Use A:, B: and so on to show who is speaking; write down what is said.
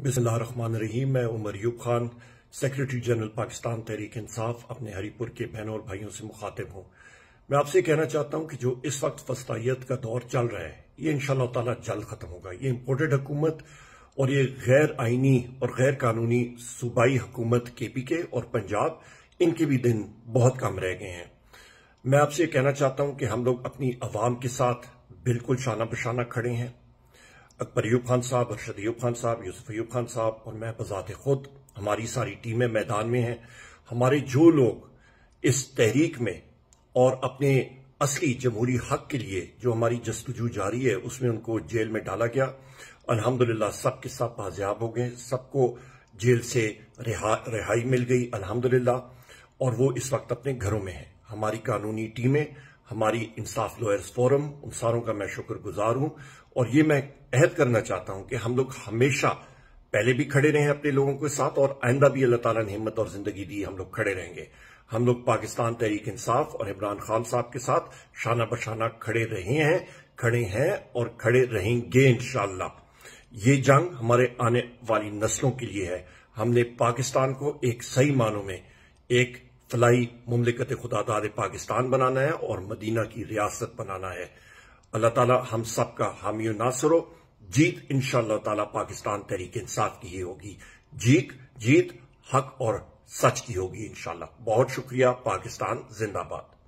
A: रहीम मैं Omar Ayub Khan secretary general Pakistan Tehreek Insaf अपने हरीपुर के बहनों और भाइयों से मुखातिब हूं मैं आपसे कहना चाहता हूं कि जो इस वक्त फस्ताइत का दौर चल रहा है ये इन ताला जल्द ख़त्म होगा ये इम्पोर्टेड हुकूमत और ये गैर आइनी और गैर कानूनी सूबाई हुकूमत के पी के और पंजाब इनके भी दिन बहुत कम रह गए हैं मैं आपसे कहना चाहता हूं कि हम लोग अपनी आवाम के साथ बिल्कुल शाना बशाना खड़े हैं अकबर यूब खान साहब अरशद यूब खान साहब यूसुफ यूब खान साहब और मैं बजात खुद हमारी सारी टीमें मैदान में हैं हमारे जो लोग इस तहरीक में और अपने असली जमहूरी हक के लिए जो हमारी जस्तजू जारी है उसमें उनको जेल में डाला गया अल्हम्दुलिल्लाह सब के सब बाजियाब हो गए सबको जेल से रिहाई मिल गई अल्हम्दुलिल्लाह और वो इस वक्त अपने घरों में हैं हमारी कानूनी टीमें हमारी इंसाफ लॉयर्स फोरम उन सारों का मैं शुक्रगुजार हूं और ये मैं अहद करना चाहता हूं कि हम लोग हमेशा पहले भी खड़े रहे अपने लोगों के साथ और आइंदा भी अल्लाह ताला ने हिम्मत और जिंदगी दी हम लोग खड़े रहेंगे हम लोग पाकिस्तान तहरीक इंसाफ और इमरान खान साहब के साथ शाना बशाना खड़े रहे हैं खड़े हैं और खड़े रहेंगे इनशाला ये जंग हमारे आने वाली नस्लों के लिए है हमने पाकिस्तान को एक सही मानों में एक फलाई ममलिकत खुदादार पाकिस्तान बनाना है और मदीना की रियासत बनाना है अल्लाह ताला हम सब का हामी नासरो जीत इन ताला पाकिस्तान तहरीक इंसाफ की ही होगी जीत जीत हक और सच की होगी इनशाला बहुत शुक्रिया पाकिस्तान जिंदाबाद